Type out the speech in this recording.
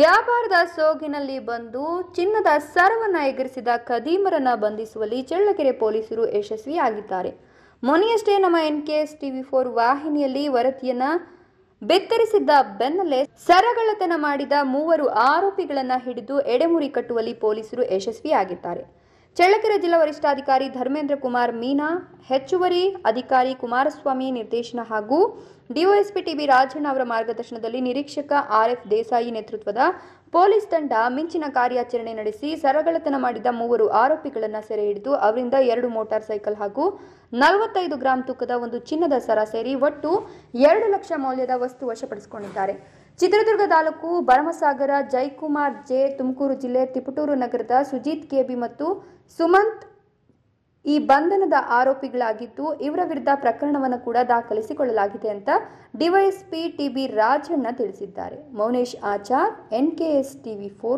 ವ್ಯಾಪಾರದ ಸೋಗಿನಲ್ಲಿ ಬಂದು ಚಿನ್ನದ ಸರವನ್ನು ಎಗರಿಸಿದ ಖದೀಮರನ್ನ ಬಂಧಿಸುವಲ್ಲಿ ಚಳ್ಳಕೆರೆ ಪೊಲೀಸರು ಯಶಸ್ವಿಯಾಗಿದ್ದಾರೆ ಮೊನೆಯಷ್ಟೇ ನಮ್ಮ N K S TV four ವಾಹಿನಿಯಲ್ಲಿ ವರದಿಯನ್ನ ಬೆತ್ತರಿಸಿದ್ದ ಬೆನ್ನಲ್ಲೇ ಸರಗಳತನ ಮಾಡಿದ ಮೂವರು ಆರೋಪಿಗಳನ್ನ ಹಿಡಿದು ಎಡೆಮುರಿ ಕಟ್ಟುವಲ್ಲಿ ಪೊಲೀಸರು ಯಶಸ್ವಿಯಾಗಿದ್ದಾರೆ ಚಳ್ಳಕೆರೆ ಜಿಲ್ಲಾ ವರಿಷ್ಠಾಧಿಕಾರಿ ಧರ್ಮೇಂದ್ರ ಕುಮಾರ್ ಮೀನಾ ಹೆಚ್ಚುವರಿ ಅಧಿಕಾರಿ ಕುಮಾರಸ್ವಾಮಿ ನಿರ್ದೇಶನ ಹಾಗೂ ಡಿಒಎಸ್ಪಿ ಟಿಬಿ ರಾಜಣ್ಣ ಅವರ ಮಾರ್ಗದರ್ಶನದಲ್ಲಿ ನಿರೀಕ್ಷಕ ಆರ್ಎಫ್ ದೇಸಾಯಿ ನೇತೃತ್ವದ ಪೊಲೀಸ್ ತಂಡ ಮಿಂಚಿನ ಕಾರ್ಯಾಚರಣೆ ನಡೆಸಿ ಸರಗಳತನ ಮಾಡಿದ ಮೂವರು ಆರೋಪಿಗಳನ್ನು ಸೆರೆ ಹಿಡಿದು ಅವರಿಂದ ಎರಡು ಮೋಟಾರ್ ಸೈಕಲ್ ಹಾಗೂ ನಲವತ್ತೈದು ಗ್ರಾಂ ತೂಕದ ಒಂದು ಚಿನ್ನದ ಸರ ಸೇರಿ ಒಟ್ಟು ಎರಡು ಲಕ್ಷ ಮೌಲ್ಯದ ವಸ್ತು ವಶಪಡಿಸಿಕೊಂಡಿದ್ದಾರೆ ಚಿತ್ರದುರ್ಗ ತಾಲೂಕು ಭರಮಸಾಗರ ಜೈಕುಮಾರ್ ಜೆ ತುಮಕೂರು ಜಿಲ್ಲೆ ತಿಪಟೂರು ನಗರದ ಸುಜಿತ್ ಕೆಬಿ ಮತ್ತು ಸುಮಂತ್ ಈ ಬಂಧನದ ಆರೋಪಿಗಳಾಗಿದ್ದು ಇವರ ವಿರುದ್ಧ ಪ್ರಕರಣವನ್ನು ಕೂಡ ದಾಖಲಿಸಿಕೊಳ್ಳಲಾಗಿದೆ ಅಂತ ಡಿವೈಎಸ್ಪಿ ಟಿಬಿ ರಾಜಣ್ಣ ತಿಳಿಸಿದ್ದಾರೆ Mounesh Achar N K S TV four